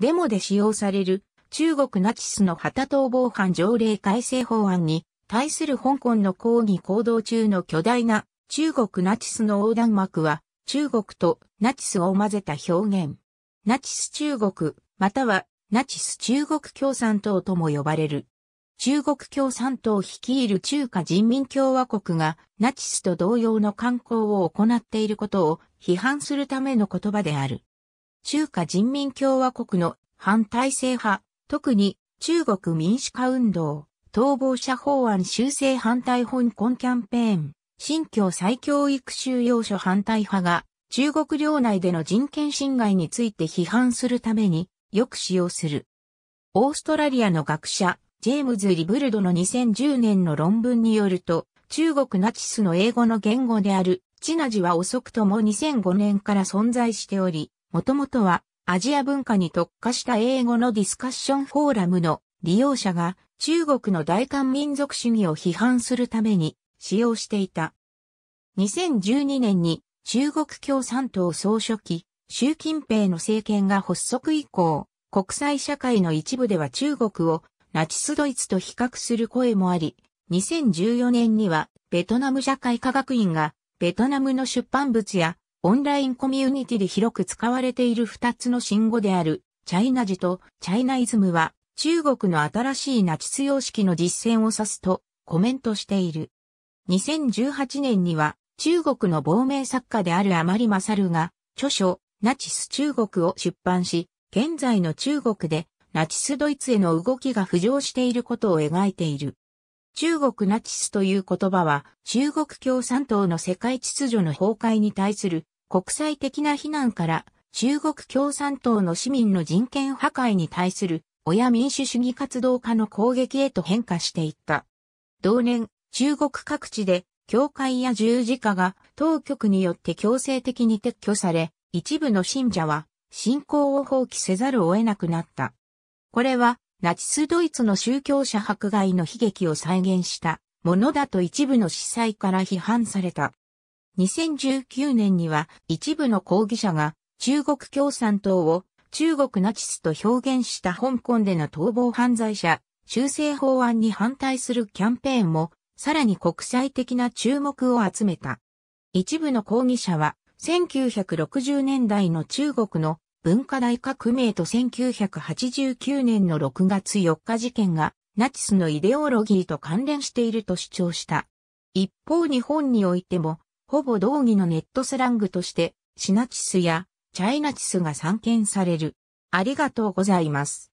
デモで使用される中国ナチスの旗逃亡犯条例改正法案に対する香港の抗議行動中の巨大な中国ナチスの横断幕は中国とナチスを混ぜた表現。ナチス中国、またはナチス中国共産党とも呼ばれる。中国共産党率いる中華人民共和国がナチスと同様の観光を行っていることを批判するための言葉である。中華人民共和国の反体制派、特に中国民主化運動、逃亡者法案修正反対香港キャンペーン、新疆再教育収容所反対派が中国領内での人権侵害について批判するためによく使用する。オーストラリアの学者、ジェームズ・リブルドの2010年の論文によると、中国ナチスの英語の言語である、チナジは遅くとも2005年から存在しており、もともとはアジア文化に特化した英語のディスカッションフォーラムの利用者が中国の大韓民族主義を批判するために使用していた。2012年に中国共産党総書記、習近平の政権が発足以降、国際社会の一部では中国をナチスドイツと比較する声もあり、2014年にはベトナム社会科学院がベトナムの出版物やオンラインコミュニティで広く使われている二つの新語である、チャイナ字とチャイナイズムは、中国の新しいナチス様式の実践を指すとコメントしている。2018年には、中国の亡命作家であるあまりまさるが、著書、ナチス中国を出版し、現在の中国で、ナチスドイツへの動きが浮上していることを描いている。中国ナチスという言葉は中国共産党の世界秩序の崩壊に対する国際的な非難から中国共産党の市民の人権破壊に対する親民主主義活動家の攻撃へと変化していった。同年、中国各地で教会や十字架が当局によって強制的に撤去され、一部の信者は信仰を放棄せざるを得なくなった。これはナチスドイツの宗教者迫害の悲劇を再現したものだと一部の司祭から批判された。2019年には一部の抗議者が中国共産党を中国ナチスと表現した香港での逃亡犯罪者修正法案に反対するキャンペーンもさらに国際的な注目を集めた。一部の抗議者は1960年代の中国の文化大革命と1989年の6月4日事件がナチスのイデオロギーと関連していると主張した。一方日本においても、ほぼ同義のネットスラングとして、シナチスやチャイナチスが散見される。ありがとうございます。